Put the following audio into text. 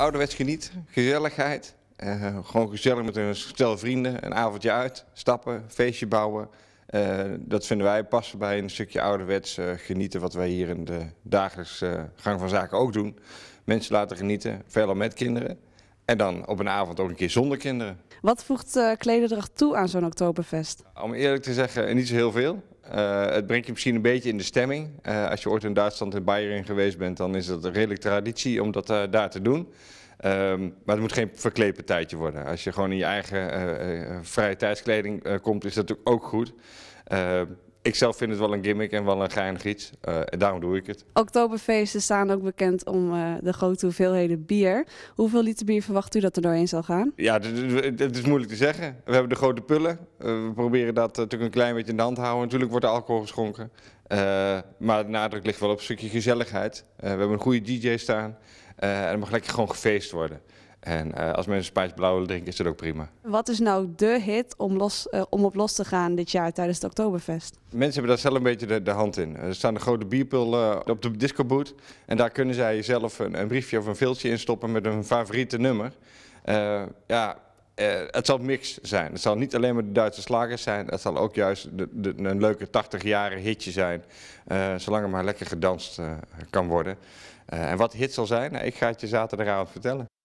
ouderwets genieten, gezelligheid. Eh, gewoon gezellig met een stel vrienden, een avondje uit, stappen, feestje bouwen. Eh, dat vinden wij passen bij een stukje ouderwets eh, genieten, wat wij hier in de dagelijkse gang van zaken ook doen. Mensen laten genieten, verder met kinderen. En dan op een avond ook een keer zonder kinderen. Wat voegt klederdracht toe aan zo'n Oktoberfest? Om eerlijk te zeggen, niet zo heel veel. Eh, het brengt je misschien een beetje in de stemming. Eh, als je ooit in Duitsland in Bayern geweest bent, dan is dat een redelijke traditie om dat eh, daar te doen. Ehm, maar het moet geen tijdje worden. Als je gewoon in je eigen vrije tijdskleding komt, is dat ook goed. Ehm, ik zelf vind het wel een gimmick en wel een geinig iets. Eh, en daarom doe ik het. Oktoberfeesten staan ook bekend om eh, de grote hoeveelheden bier. Hoeveel liter bier verwacht u dat er doorheen zal gaan? Ja, het is moeilijk te zeggen. We hebben de grote pullen. Eh, we proberen dat natuurlijk een klein beetje in de hand te houden. Natuurlijk wordt er alcohol geschonken. maar de nadruk ligt wel op een stukje gezelligheid. we hebben een goede DJ staan. en er mag lekker gewoon gefeest worden. En uh, als mensen spijsblauw Blauw willen drinken, is dat ook prima. Wat is nou de hit om, los, eh, om op los te gaan dit jaar tijdens het Oktoberfest? Mensen hebben daar zelf een beetje de, hand in. Er staan de grote bierpullen op de discoboot. En daar kunnen zij zelf een, een briefje of een viltje in stoppen met hun favoriete nummer. Eh, ja, het zal mix zijn. Het zal niet alleen maar de Duitse slagers zijn. Het zal ook juist de, een leuke 80-jarige hitje zijn. zolang er maar lekker gedanst kan worden. en wat hit zal zijn, nou, ik ga het je zaterdagavond vertellen.